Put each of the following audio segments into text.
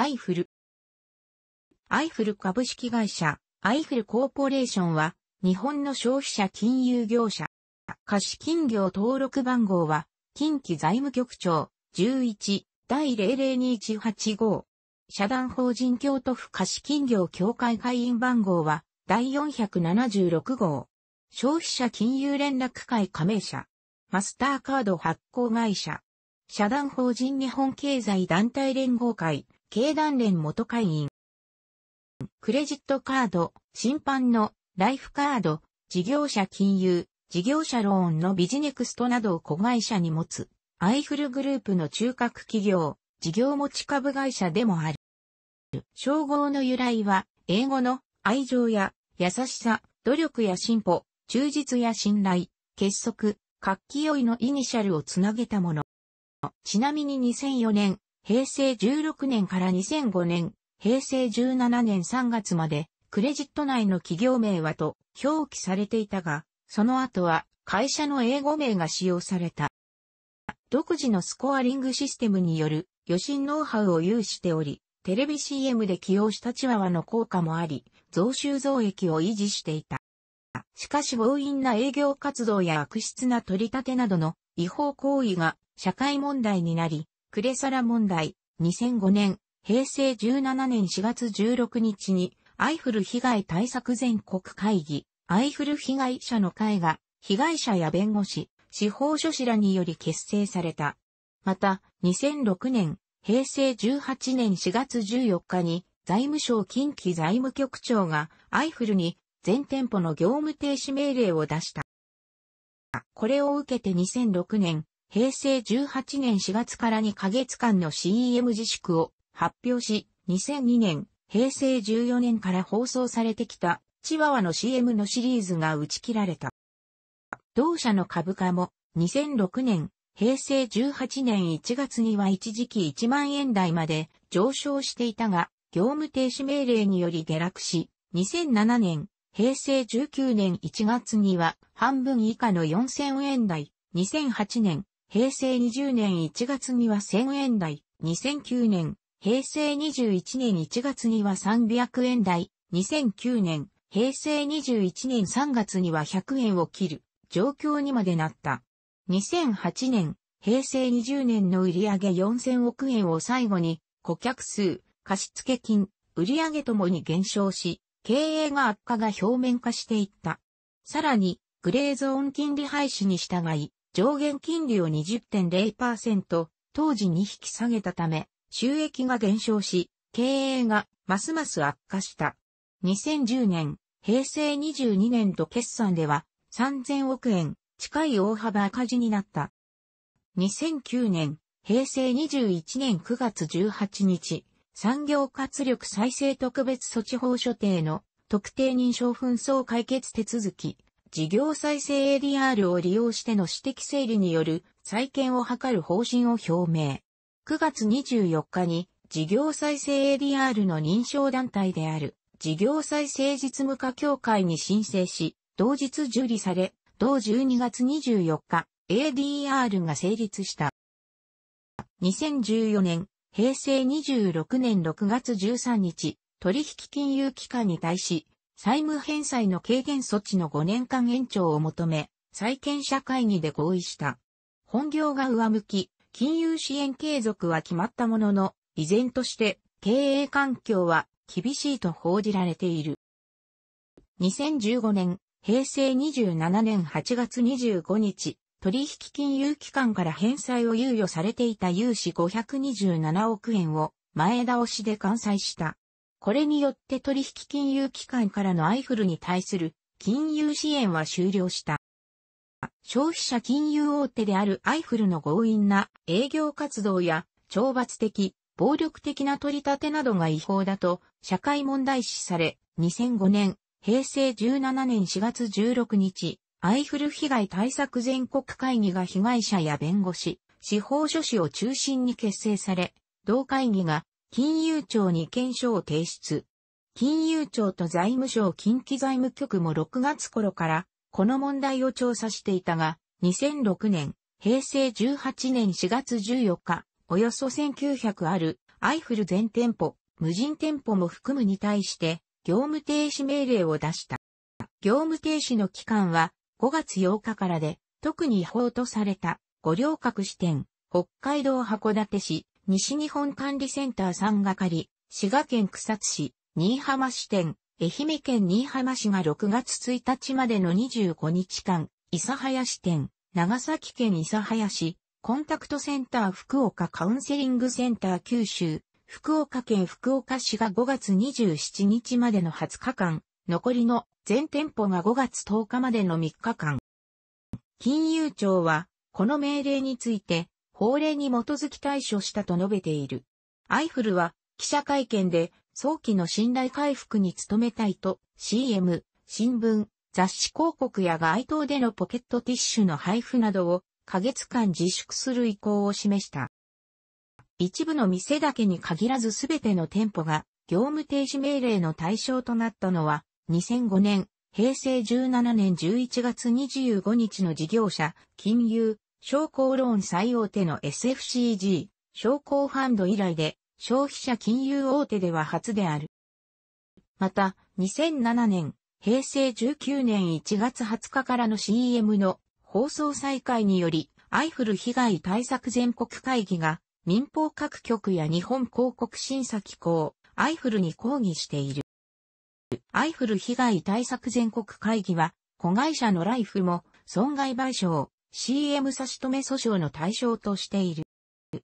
アイフル。アイフル株式会社、アイフルコーポレーションは、日本の消費者金融業者。貸金業登録番号は、近畿財務局長、11、第002185号。社団法人京都府貸金業協会会員番号は、第476号。消費者金融連絡会加盟者。マスターカード発行会社。社団法人日本経済団体連合会。経団連元会員。クレジットカード、審判の、ライフカード、事業者金融、事業者ローンのビジネクストなどを子会社に持つ、アイフルグループの中核企業、事業持ち株会社でもある。称号の由来は、英語の愛情や優しさ、努力や進歩、忠実や信頼、結束、活気酔いのイニシャルをつなげたもの。ちなみに2004年、平成16年から2005年、平成17年3月まで、クレジット内の企業名はと表記されていたが、その後は会社の英語名が使用された。独自のスコアリングシステムによる予診ノウハウを有しており、テレビ CM で起用したチワワの効果もあり、増収増益を維持していた。しかし強引な営業活動や悪質な取り立てなどの違法行為が社会問題になり、クレサラ問題、2005年、平成17年4月16日に、アイフル被害対策全国会議、アイフル被害者の会が、被害者や弁護士、司法書士らにより結成された。また、2006年、平成18年4月14日に、財務省近畿財務局長が、アイフルに、全店舗の業務停止命令を出した。これを受けて2006年、平成18年4月から2ヶ月間の CM 自粛を発表し、2002年、平成14年から放送されてきた、チワワの CM のシリーズが打ち切られた。同社の株価も、2006年、平成18年1月には一時期1万円台まで上昇していたが、業務停止命令により下落し、2007年、平成19年1月には半分以下の4000円台、2008年、平成20年1月には1000円台、2009年、平成21年1月には300円台、2009年、平成21年3月には100円を切る状況にまでなった。2008年、平成20年の売上4000億円を最後に、顧客数、貸付金、売上ともに減少し、経営が悪化が表面化していった。さらに、グレーゾーン金利廃止に従い、上限金利を20.0%、当時に引き下げたため、収益が減少し、経営がますます悪化した。2010年、平成22年度決算では3000億円近い大幅赤字になった。2009年、平成21年9月18日、産業活力再生特別措置法所定の特定認証紛争解決手続き事業再生 ADR を利用しての私的整理による再建を図る方針を表明。9月24日に事業再生 ADR の認証団体である事業再生実務課協会に申請し、同日受理され、同12月24日、ADR が成立した。2014年、平成26年6月13日、取引金融機関に対し、債務返済の軽減措置の5年間延長を求め、債権者会議で合意した。本業が上向き、金融支援継続は決まったものの、依然として経営環境は厳しいと報じられている。2015年、平成27年8月25日、取引金融機関から返済を猶予されていた融資527億円を前倒しで完済した。これによって取引金融機関からのアイフルに対する金融支援は終了した。消費者金融大手であるアイフルの強引な営業活動や懲罰的、暴力的な取り立てなどが違法だと社会問題視され、2005年、平成17年4月16日、アイフル被害対策全国会議が被害者や弁護士、司法書士を中心に結成され、同会議が金融庁に検証を提出。金融庁と財務省近畿財務局も6月頃からこの問題を調査していたが、2006年、平成18年4月14日、およそ1900あるアイフル全店舗、無人店舗も含むに対して業務停止命令を出した。業務停止の期間は5月8日からで、特に違法とされた五稜郭支店、北海道函館市、西日本管理センター3係、滋賀県草津市、新居浜支店、愛媛県新居浜市が6月1日までの25日間、諫早支店、長崎県諫早市、コンタクトセンター福岡カウンセリングセンター九州、福岡県福岡市が5月27日までの20日間、残りの全店舗が5月10日までの3日間。金融庁は、この命令について、法令に基づき対処したと述べている。アイフルは記者会見で早期の信頼回復に努めたいと CM、新聞、雑誌広告や街頭でのポケットティッシュの配布などを過月間自粛する意向を示した。一部の店だけに限らずすべての店舗が業務停止命令の対象となったのは2005年、平成17年11月25日の事業者、金融、商工ローン最大手の SFCG、商工ファンド以来で、消費者金融大手では初である。また、2007年、平成19年1月20日からの CM の放送再開により、アイフル被害対策全国会議が民放各局や日本広告審査機構、アイフルに抗議している。アイフル被害対策全国会議は、子会社のライフも損害賠償、CM 差し止め訴訟の対象としている。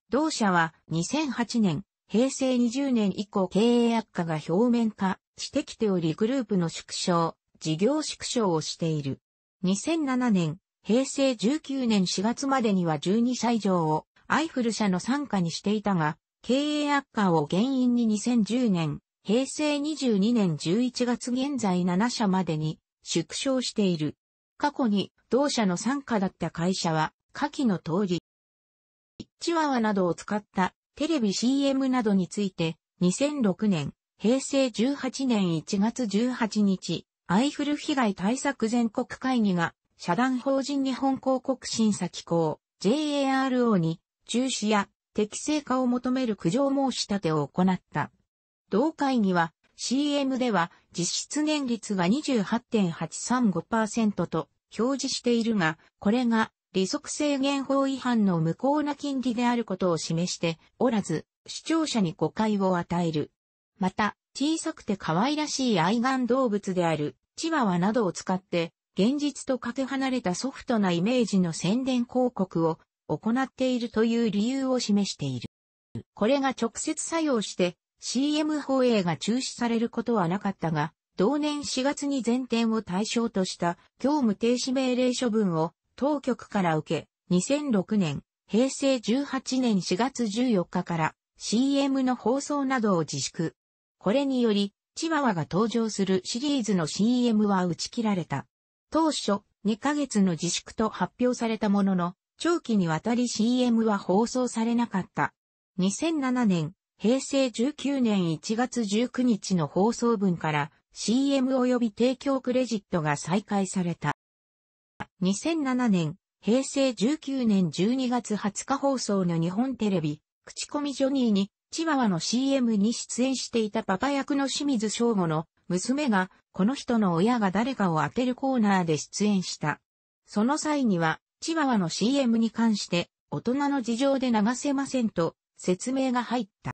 同社は2008年、平成20年以降経営悪化が表面化してきておりグループの縮小、事業縮小をしている。2007年、平成19年4月までには12社以上をアイフル社の参加にしていたが、経営悪化を原因に2010年、平成22年11月現在7社までに縮小している。過去に同社の参加だった会社は、下記の通り、チワワなどを使ったテレビ CM などについて、2006年、平成18年1月18日、アイフル被害対策全国会議が、社団法人日本広告審査機構、JARO に、中止や適正化を求める苦情申し立てを行った。同会議は、CM では実質年率が28.835%と表示しているが、これが利息制限法違反の無効な金利であることを示しておらず、視聴者に誤解を与える。また、小さくて可愛らしい愛玩動物であるチワワなどを使って、現実とかけ離れたソフトなイメージの宣伝広告を行っているという理由を示している。これが直接作用して CM 放映が中止されることはなかったが、同年4月に全店を対象とした業務停止命令処分を当局から受け、2006年、平成18年4月14日から CM の放送などを自粛。これにより、チワワが登場するシリーズの CM は打ち切られた。当初、2ヶ月の自粛と発表されたものの、長期にわたり CM は放送されなかった。2007年、平成19年1月19日の放送分から CM 及び提供クレジットが再開された。2007年、平成19年12月20日放送の日本テレビ、口コミジョニーに、チワワの CM に出演していたパパ役の清水翔吾の娘が、この人の親が誰かを当てるコーナーで出演した。その際には、チワワの CM に関して、大人の事情で流せませんと、説明が入った。